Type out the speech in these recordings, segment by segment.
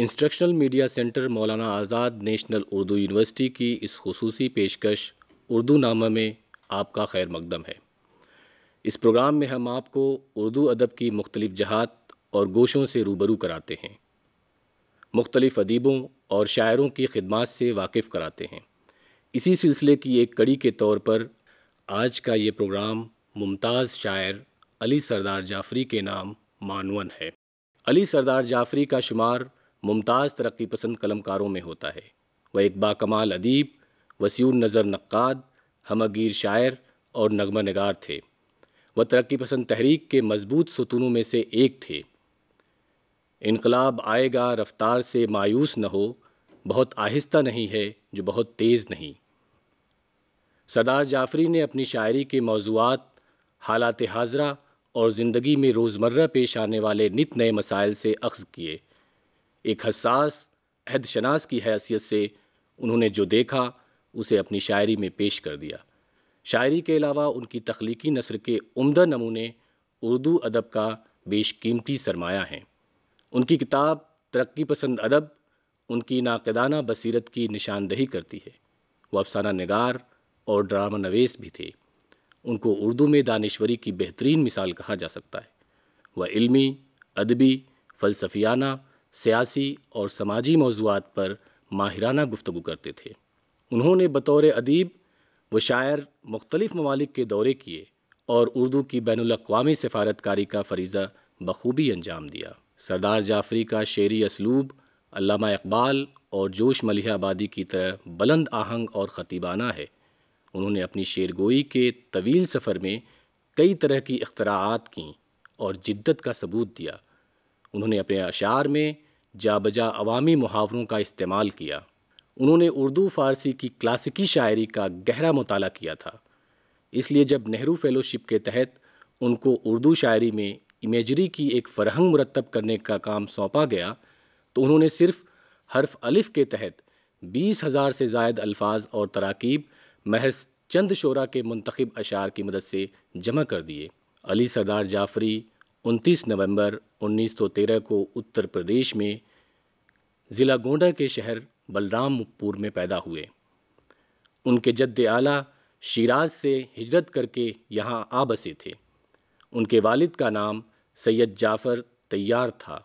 instructional media centre मौलाना आज़ाद national Urdu university की इस खसूस पेशकश उर्दू नामा में आपका खैर मकदम है इस प्रोग्राम में हम आपको उर्दू अदब की मुख्तलिफ़ जहात और गोशों से रूबरू कराते हैं मुख्तलिफ़ अदीबों और शायरों की खदमात से वाकिफ़ कराते हैं इसी सिलसिले की एक कड़ी के तौर पर आज का ये प्रोग्राम मुमताज़ शायर अली सरदार जाफरी के नाम मानवन है अली सरदार जाफरी का शुमार मुमताज़ तरक्की पसंद कलमकारों में होता है वह एक बाकमाल अदीब वसीउ नज़र नक्काद हमगीर शायर और नगमा नगार थे वह तरक्की पसंद तहरीक के मजबूत सतूनों में से एक थे इनकलाब आएगा रफ्तार से मायूस न हो बहुत आहिस्ता नहीं है जो बहुत तेज़ नहीं सरदार जाफरी ने अपनी शायरी के मौजूद हालात हाजरा और ज़िंदगी में रोज़मर्रा पेश आने वाले नित नए मसाइल से अक्स किए एक हसास अहदशनास की हैसियत से उन्होंने जो देखा उसे अपनी शायरी में पेश कर दिया शायरी के अलावा उनकी तख्लीकी नसर के उम्दा नमूने उर्दू अदब का बेशकीमती सरमाया हैं उनकी किताब तरक्की पसंद अदब उनकी नाकदाना बसीरत की निशानदही करती है वह अफसाना नगार और ड्रामा नवेस भी थे उनको उर्दू में दानश्वरी की बेहतरीन मिसाल कहा जा सकता है वह इल्मी अदबी फ़लसफियाना सियासी और समाजी मौजूद पर माहिराना गुफ्तु करते थे उन्होंने बतौर अदीब व शायर मुख्तलिफ़ ममालिक के दौरे किए और उर्दू की बैन अवी सफारतकारी का फरीज़ा बखूबी अंजाम दिया सरदार जाफरी का शेरी इसलूब अलामा इकबाल और जोश मलिहाबादी की तरह बुलंद आहंग और ख़तीबाना है उन्होंने अपनी शेर गोई के तवील सफ़र में कई तरह की अख्तरात की और जिद्दत का सबूत दिया उन्होंने अपने अशार में जाबजा अवामी मुहावरों का इस्तेमाल किया उन्होंने उर्दू फ़ारसी की क्लासिकी शायरी का गहरा मताल किया था इसलिए जब नेहरू फेलोशिप के तहत उनको उर्दू शायरी में इमेजरी की एक फरहंग मुरतब करने का काम सौंपा गया तो उन्होंने सिर्फ हर्फ अलिफ के तहत बीस हज़ार से जायद अल्फाज और तराकीब महज चंद शोरा के मंतखब अशार की मदद से जमा कर दिए अली सरदार जाफरी 29 नवंबर 1913 को उत्तर प्रदेश में ज़िला गोंडा के शहर बलरामपुर में पैदा हुए उनके जद्द आला शिराज से हिजरत करके यहाँ आ बसे थे उनके वालिद का नाम सैयद जाफ़र तैयार था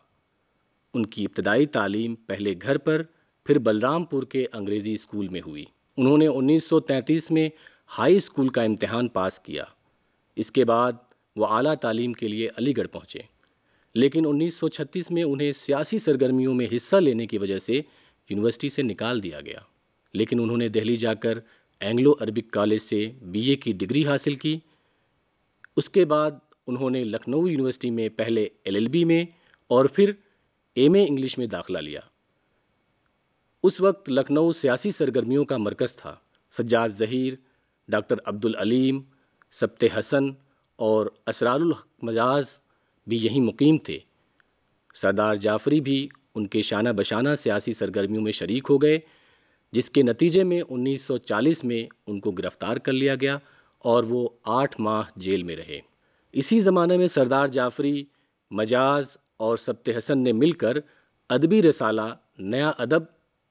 उनकी इब्तदाई तालीम पहले घर पर फिर बलरामपुर के अंग्रेज़ी स्कूल में हुई उन्होंने 1933 में हाई स्कूल का इम्तहान पास किया इसके बाद व आला तालीम के लिए अलीगढ़ पहुँचे लेकिन 1936 में उन्हें सियासी सरगर्मियों में हिस्सा लेने की वजह से यूनिवर्सिटी से निकाल दिया गया लेकिन उन्होंने दिल्ली जाकर एंग्लो अरबिक कॉलेज से बीए की डिग्री हासिल की उसके बाद उन्होंने लखनऊ यूनिवर्सिटी में पहले एलएलबी में और फिर एमए इंग्लिश में दाखला लिया उस वक्त लखनऊ सियासी सरगर्मियों का मरकज़ था सज्जाद जहीर डॉक्टर अब्दुल अलीम सप्ते हसन और असरारुल मजाज भी यहीं मुकीम थे सरदार जाफरी भी उनके शाना बशाना सियासी सरगर्मियों में शरीक हो गए जिसके नतीजे में 1940 में उनको गिरफ़्तार कर लिया गया और वो आठ माह जेल में रहे इसी ज़माने में सरदार जाफरी मजाज और सब्त हसन ने मिलकर अदबी रसाला नया अदब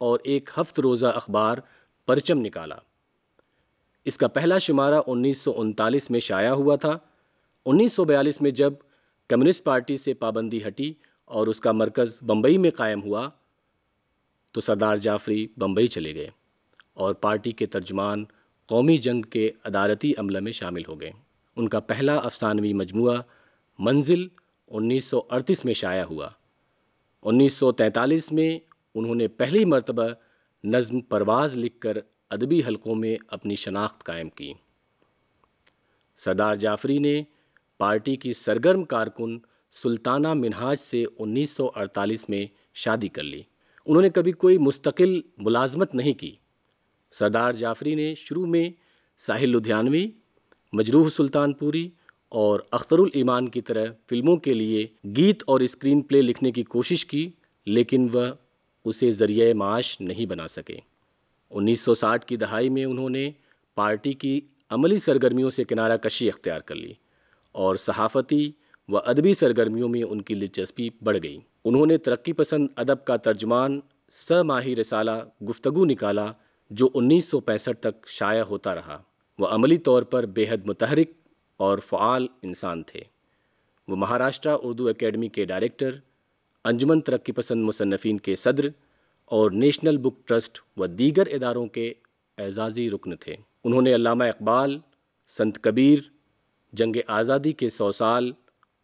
और एक हफ्त रोज़ा अखबार परचम निकाला इसका पहला शुमारा उन्नीस में शाया हुआ था 1942 में जब कम्युनिस्ट पार्टी से पाबंदी हटी और उसका मरकज़ बम्बई में कायम हुआ तो सरदार जाफरी बम्बई चले गए और पार्टी के तर्जमान कौमी जंग के अदालती अमला में शामिल हो गए उनका पहला अफसानवी मजमु मंजिल 1938 में शाया हुआ 1943 में उन्होंने पहली मरतबा नज़म परवाज लिखकर अदबी हलकों में अपनी शनाख्त कायम की सरदार जाफरी ने पार्टी की सरगर्म कारकुन सुल्ताना मिनहाज से 1948 में शादी कर ली उन्होंने कभी कोई मुस्तकिल मुलाजमत नहीं की सरदार जाफरी ने शुरू में साहिल लुधियानवी मजरूह सुल्तानपुरी और अख्तरुल ईमान की तरह फिल्मों के लिए गीत और स्क्रीन प्ले लिखने की कोशिश की लेकिन वह उसे ज़रिए माश नहीं बना सके 1960 की दहाई में उन्होंने पार्टी की अमली सरगर्मियों से किनारा कशी अख्तियार कर ली और सहाफ़ती व अदबी सरगर्मियों में उनकी दिलचस्पी बढ़ गई उन्होंने तरक्की पसंद अदब का तर्जमान स माही रसाला गुफ्तगु निकाला जो 1965 तक शाया होता रहा वह अमली तौर पर बेहद मतहरक और फ़ाल इंसान थे वह महाराष्ट्र उर्दू एकेडमी के डायरेक्टर अंजुमन तरक्की पसंद मुसनफिन के सदर और नेशनल बुक ट्रस्ट व दीगर इदारों के एजाज़ी रुकन थे उन्होंने अलामा इकबाल संत कबीर जंग आज़ादी के सौ साल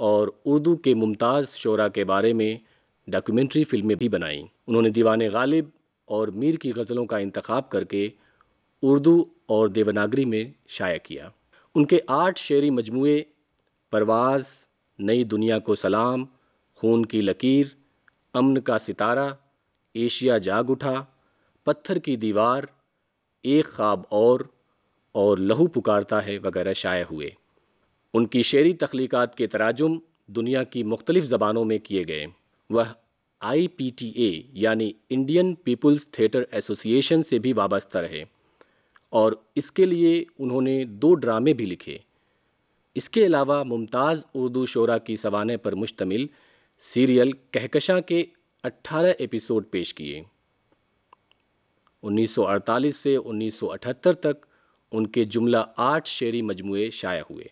और उर्दू के मुमताज़ शोरा के बारे में डॉक्यूमेंट्री फिल्में भी बनाईं उन्होंने दीवान गालिब और मीर की गज़लों का इंतखब करके उर्दू और देवनागरी में शाया किया उनके आठ शेरी मजमू परवाज़ नई दुनिया को सलाम खून की लकीर अमन का सितारा एशिया जाग उठा पत्थर की दीवार एक ख्वाब और और लहू पुकारता है वगैरह शाया हुए उनकी शेरी तख्लीक़ात के तराजुम दुनिया की मुख्तलिफ़ ज़बानों में किए गए वह आई पी टी ए यानी इंडियन पीपल्स थिएटर एसोसिएशन से भी वाबस्ता रहे और इसके लिए उन्होंने दो ड्रामे भी लिखे इसके अलावा मुमताज़ उर्दू शोरा की सवाने पर मुश्तमिल सीरियल कहकशा के 18 एपिसोड पेश किए 1948 से 1978 तक उनके जुमला आठ शेरी मजमू शाया हुए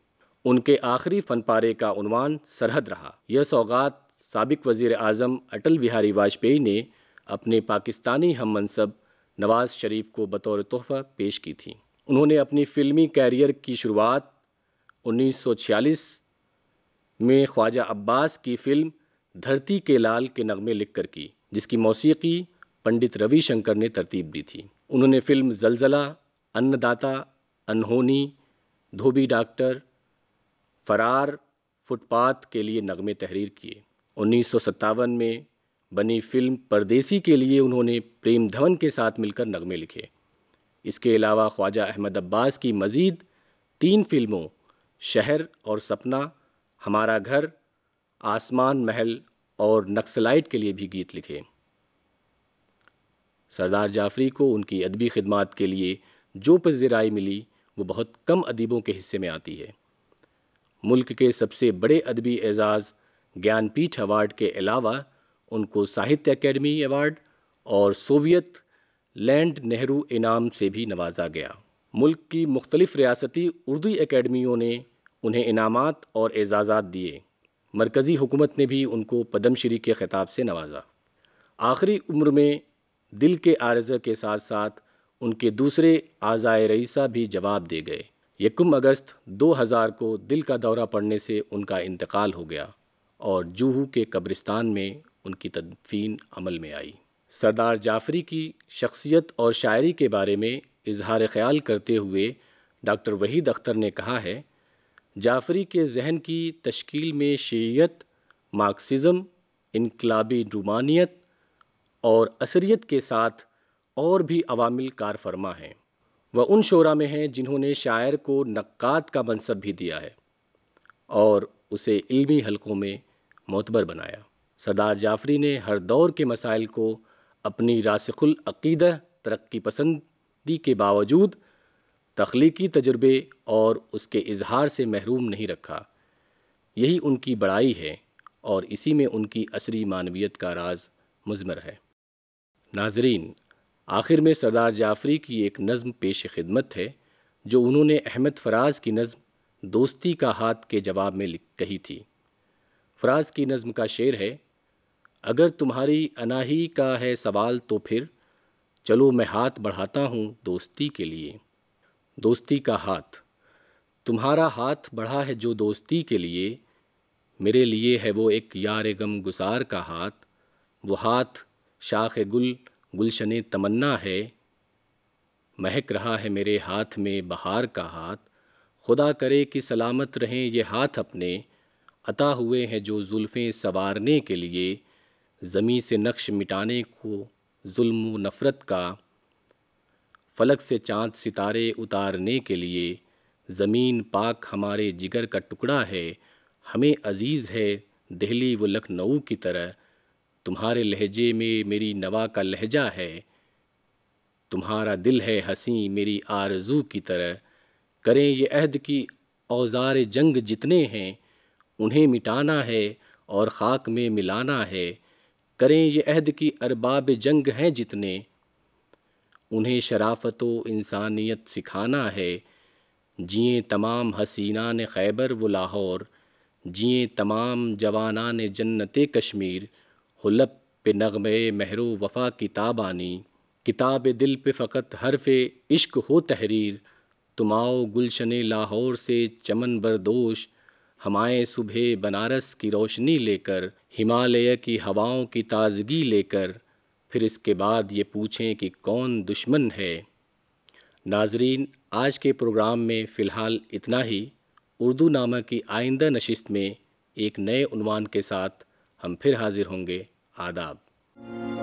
उनके आखिरी फनपारे का उनवान सरहद रहा यह सौगात सबक वज़ी अजम अटल बिहारी वाजपेयी ने अपने पाकिस्तानी हम मनसब नवाज़ शरीफ को बतौर तोहफ़ा पेश की थी उन्होंने अपनी फ़िल्मी कैरियर की शुरुआत 1946 में ख्वाजा अब्बास की फ़िल्म धरती के लाल के नगमे लिखकर की जिसकी मौसीकी पंडित रविशंकर ने तरतीब दी थी उन्होंने फ़िल्म जलजला अन्नदाता अनहोनी धोबी डॉक्टर फरार फुटपाथ के लिए नगमे तहरीर किए उन्नीस में बनी फिल्म परदेसी के लिए उन्होंने प्रेम धवन के साथ मिलकर नगमे लिखे इसके अलावा ख्वाजा अहमद अब्बास की मज़ीद तीन फिल्मों शहर और सपना हमारा घर आसमान महल और नक्सलाइट के लिए भी गीत लिखे सरदार जाफरी को उनकी अदबी खदमात के लिए जो पजराई मिली वो बहुत कम अदीबों के हिस्से में आती है मुल्क के सबसे बड़े अदबी एजाज़ ज्ञानपीठ अवार्ड के अलावा उनको साहित्य अकेडमी अवार्ड और सोवियत लैंड नेहरू इनाम से भी नवाजा गया मुल्क की मुख्तलिफ़ रियासती उर्दू अकेडमियों ने उन्हें इनाम और एजाज़ात दिए मरकज़ी हुकूमत ने भी उनको पदमश्री के खिताब से नवाजा आखिरी उम्र में दिल के आरज़ के साथ साथ उनके दूसरे आज़ाए रईसा भी जवाब दे गए यकम अगस्त 2000 को दिल का दौरा पड़ने से उनका इंतकाल हो गया और जूहू के कब्रिस्तान में उनकी तदफीन अमल में आई सरदार जाफरी की शख्सियत और शायरी के बारे में इजहार ख्याल करते हुए डॉक्टर वहीद अख्तर ने कहा है जाफरी के जहन की तश्कील में शेयत मार्क्सिज़म इनकलाबी रुमानियत और असरियत के साथ और भी अवामिल कार फरमा हैं वह उन शोरा में हैं जिन्होंने शायर को नक्कात का मनसब भी दिया है और उसे इल्मी हलकों में मोतबर बनाया सरदार जाफरी ने हर दौर के मसाइल को अपनी रासखुल तरक्की पसंदी के बावजूद तख्लीकी तजुर्बे और उसके इजहार से महरूम नहीं रखा यही उनकी बड़ाई है और इसी में उनकी असरी मानवीय का राज मुजमर है नाजरीन आखिर में सरदार जाफरी की एक नज़म पेश खिदमत है जो उन्होंने अहमद फराज़ की नज़म दोस्ती का हाथ के जवाब में लिख कही थी फराज की नज़म का शेर है अगर तुम्हारी अनाही का है सवाल तो फिर चलो मैं हाथ बढ़ाता हूँ दोस्ती के लिए दोस्ती का हाथ तुम्हारा हाथ बढ़ा है जो दोस्ती के लिए मेरे लिए है वो एक यार गम गुसार का हाथ वो हाथ शाख गुल गुलशन तमन्ना है महक रहा है मेरे हाथ में बहार का हाथ खुदा करे कि सलामत रहें ये हाथ अपने अता हुए हैं जो जुल्फ़ें सवारने के लिए ज़मी से नक्श मिटाने को जुल्म नफ़रत का फलक से चाँद सितारे उतारने के लिए ज़मीन पाक हमारे जिगर का टुकड़ा है हमें अजीज़ है दिल्ली व लखनऊ की तरह तुम्हारे लहजे में मेरी नवा का लहजा है तुम्हारा दिल है हसी मेरी आरजू की तरह करें ये अहद की औजार जंग जितने हैं उन्हें मिटाना है और ख़ाक में मिलाना है करें ये अहद की अरबाब जंग हैं जितने उन्हें शराफत व इंसानियत सिखाना है जिए तमाम हसीना ने खैबर व लाहौर जिए तमाम जवाना ने जन्नत कश्मीर हुलब पे नगम महरो वफ़ा किताब आनी किताब दिल पे फ़कत हरफ इश्क हो तहरीर तुम आओ गुलशन लाहौर से चमन बरदोश हमाए सुबह बनारस की रोशनी लेकर हिमालय की हवाओं की ताजगी लेकर फिर इसके बाद ये पूछें कि कौन दुश्मन है नाजरीन आज के प्रोग्राम में फ़िलहाल इतना ही उर्दू नामा की आइंदा नशस्त में एक नए उनवान के साथ हम फिर हाजिर होंगे आदाब